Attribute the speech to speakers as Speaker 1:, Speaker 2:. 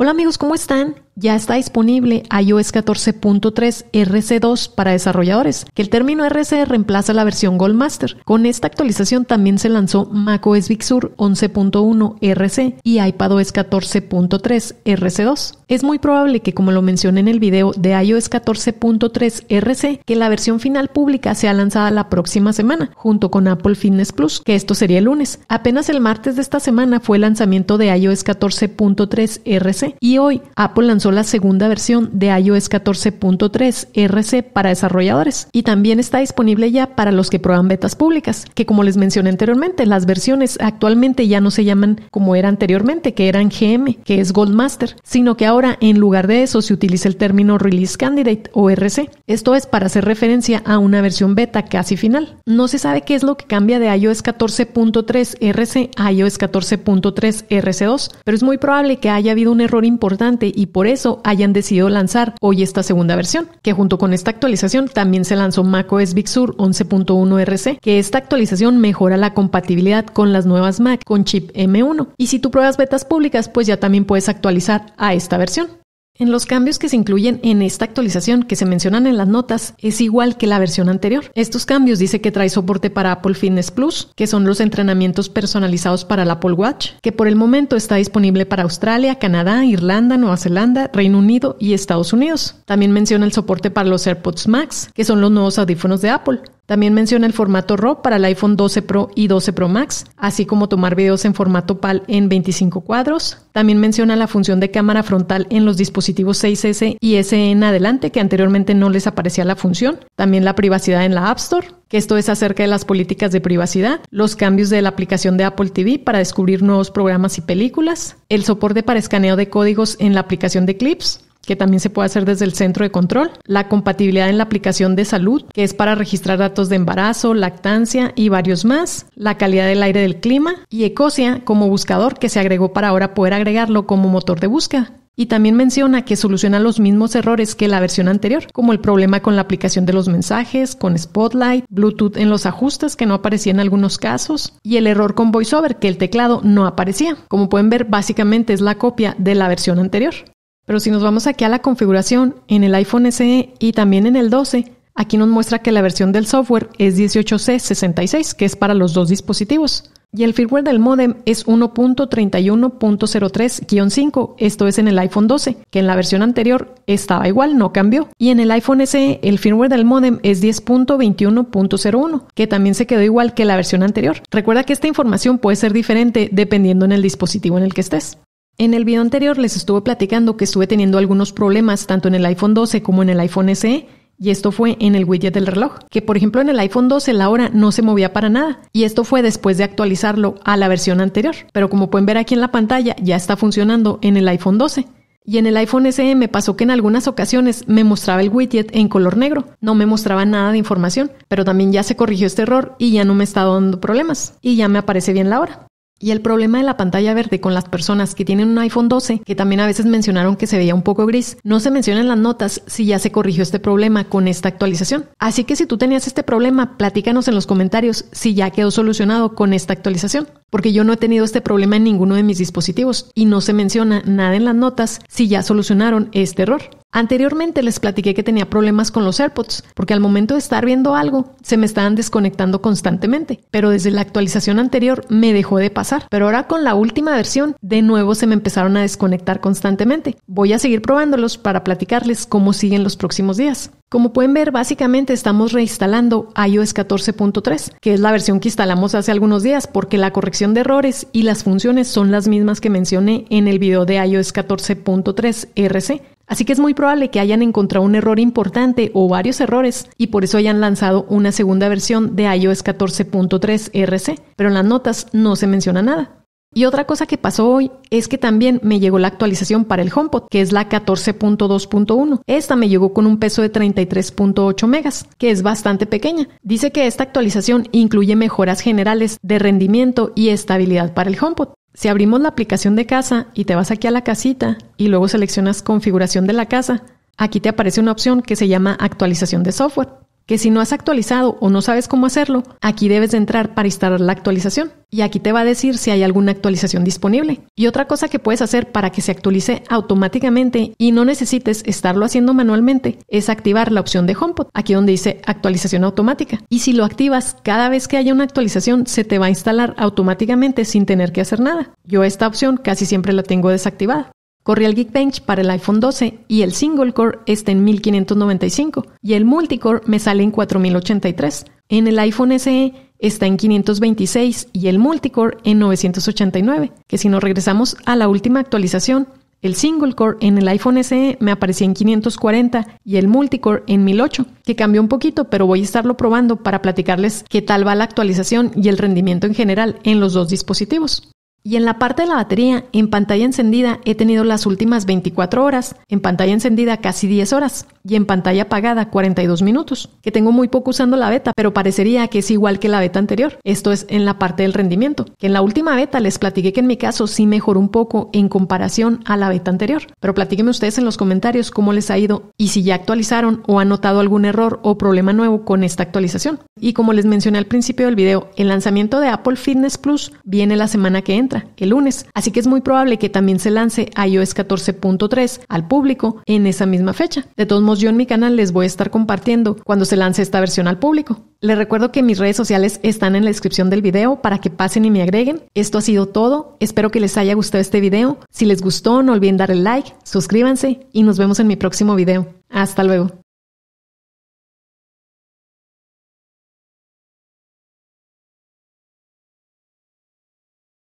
Speaker 1: Hola amigos, ¿cómo están? ya está disponible iOS 14.3 RC2 para desarrolladores, que el término RC reemplaza la versión Goldmaster. Con esta actualización también se lanzó macOS Big Sur 11.1 RC y iPadOS 14.3 RC2. Es muy probable que, como lo mencioné en el video de iOS 14.3 RC, que la versión final pública sea lanzada la próxima semana, junto con Apple Fitness Plus, que esto sería el lunes. Apenas el martes de esta semana fue el lanzamiento de iOS 14.3 RC y hoy Apple lanzó la segunda versión de iOS 14.3 RC para desarrolladores y también está disponible ya para los que prueban betas públicas, que como les mencioné anteriormente, las versiones actualmente ya no se llaman como era anteriormente, que eran GM, que es Goldmaster, sino que ahora en lugar de eso se utiliza el término Release Candidate o RC. Esto es para hacer referencia a una versión beta casi final. No se sabe qué es lo que cambia de iOS 14.3 RC a iOS 14.3 RC2, pero es muy probable que haya habido un error importante y por eso hayan decidido lanzar hoy esta segunda versión, que junto con esta actualización también se lanzó macOS Big Sur 11.1 RC, que esta actualización mejora la compatibilidad con las nuevas Mac con chip M1. Y si tú pruebas betas públicas, pues ya también puedes actualizar a esta versión. En los cambios que se incluyen en esta actualización que se mencionan en las notas es igual que la versión anterior. Estos cambios dice que trae soporte para Apple Fitness Plus, que son los entrenamientos personalizados para el Apple Watch, que por el momento está disponible para Australia, Canadá, Irlanda, Nueva Zelanda, Reino Unido y Estados Unidos. También menciona el soporte para los AirPods Max, que son los nuevos audífonos de Apple, también menciona el formato RAW para el iPhone 12 Pro y 12 Pro Max, así como tomar videos en formato PAL en 25 cuadros. También menciona la función de cámara frontal en los dispositivos 6S y S en adelante, que anteriormente no les aparecía la función. También la privacidad en la App Store, que esto es acerca de las políticas de privacidad, los cambios de la aplicación de Apple TV para descubrir nuevos programas y películas, el soporte para escaneo de códigos en la aplicación de Clips, que también se puede hacer desde el centro de control, la compatibilidad en la aplicación de salud, que es para registrar datos de embarazo, lactancia y varios más, la calidad del aire del clima y Ecosia como buscador que se agregó para ahora poder agregarlo como motor de búsqueda. Y también menciona que soluciona los mismos errores que la versión anterior, como el problema con la aplicación de los mensajes, con Spotlight, Bluetooth en los ajustes que no aparecía en algunos casos, y el error con VoiceOver que el teclado no aparecía. Como pueden ver, básicamente es la copia de la versión anterior. Pero si nos vamos aquí a la configuración, en el iPhone SE y también en el 12, aquí nos muestra que la versión del software es 18C66, que es para los dos dispositivos. Y el firmware del modem es 1.31.03-5, esto es en el iPhone 12, que en la versión anterior estaba igual, no cambió. Y en el iPhone SE el firmware del modem es 10.21.01, que también se quedó igual que la versión anterior. Recuerda que esta información puede ser diferente dependiendo en el dispositivo en el que estés. En el video anterior les estuve platicando que estuve teniendo algunos problemas tanto en el iPhone 12 como en el iPhone SE y esto fue en el widget del reloj, que por ejemplo en el iPhone 12 la hora no se movía para nada. Y esto fue después de actualizarlo a la versión anterior. Pero como pueden ver aquí en la pantalla, ya está funcionando en el iPhone 12. Y en el iPhone SE me pasó que en algunas ocasiones me mostraba el widget en color negro, no me mostraba nada de información, pero también ya se corrigió este error y ya no me está dando problemas y ya me aparece bien la hora. Y el problema de la pantalla verde con las personas que tienen un iPhone 12, que también a veces mencionaron que se veía un poco gris, no se menciona en las notas si ya se corrigió este problema con esta actualización. Así que si tú tenías este problema, platícanos en los comentarios si ya quedó solucionado con esta actualización, porque yo no he tenido este problema en ninguno de mis dispositivos y no se menciona nada en las notas si ya solucionaron este error. Anteriormente les platiqué que tenía problemas con los AirPods, porque al momento de estar viendo algo, se me estaban desconectando constantemente, pero desde la actualización anterior me dejó de pasar, pero ahora con la última versión, de nuevo se me empezaron a desconectar constantemente. Voy a seguir probándolos para platicarles cómo siguen los próximos días. Como pueden ver, básicamente estamos reinstalando iOS 14.3, que es la versión que instalamos hace algunos días, porque la corrección de errores y las funciones son las mismas que mencioné en el video de iOS 14.3 RC. Así que es muy probable que hayan encontrado un error importante o varios errores y por eso hayan lanzado una segunda versión de iOS 14.3 RC, pero en las notas no se menciona nada. Y otra cosa que pasó hoy es que también me llegó la actualización para el HomePod, que es la 14.2.1. Esta me llegó con un peso de 33.8 megas, que es bastante pequeña. Dice que esta actualización incluye mejoras generales de rendimiento y estabilidad para el HomePod. Si abrimos la aplicación de casa y te vas aquí a la casita y luego seleccionas configuración de la casa, aquí te aparece una opción que se llama actualización de software que si no has actualizado o no sabes cómo hacerlo, aquí debes de entrar para instalar la actualización y aquí te va a decir si hay alguna actualización disponible. Y otra cosa que puedes hacer para que se actualice automáticamente y no necesites estarlo haciendo manualmente es activar la opción de HomePod, aquí donde dice actualización automática. Y si lo activas cada vez que haya una actualización, se te va a instalar automáticamente sin tener que hacer nada. Yo esta opción casi siempre la tengo desactivada corría el Geekbench para el iPhone 12 y el single core está en 1595 y el multicore me sale en 4083. En el iPhone SE está en 526 y el multicore en 989, que si nos regresamos a la última actualización, el single core en el iPhone SE me aparecía en 540 y el multicore en 1008, que cambió un poquito, pero voy a estarlo probando para platicarles qué tal va la actualización y el rendimiento en general en los dos dispositivos. Y en la parte de la batería, en pantalla encendida he tenido las últimas 24 horas, en pantalla encendida casi 10 horas y en pantalla apagada 42 minutos, que tengo muy poco usando la beta, pero parecería que es igual que la beta anterior. Esto es en la parte del rendimiento, que en la última beta les platiqué que en mi caso sí mejoró un poco en comparación a la beta anterior. Pero platíquenme ustedes en los comentarios cómo les ha ido y si ya actualizaron o han notado algún error o problema nuevo con esta actualización. Y como les mencioné al principio del video, el lanzamiento de Apple Fitness Plus viene la semana que entra, el lunes, así que es muy probable que también se lance iOS 14.3 al público en esa misma fecha. De todos modos, yo en mi canal les voy a estar compartiendo cuando se lance esta versión al público. Les recuerdo que mis redes sociales están en la descripción del video para que pasen y me agreguen. Esto ha sido todo, espero que les haya gustado este video. Si les gustó no olviden darle like, suscríbanse y nos vemos en mi próximo video. Hasta luego.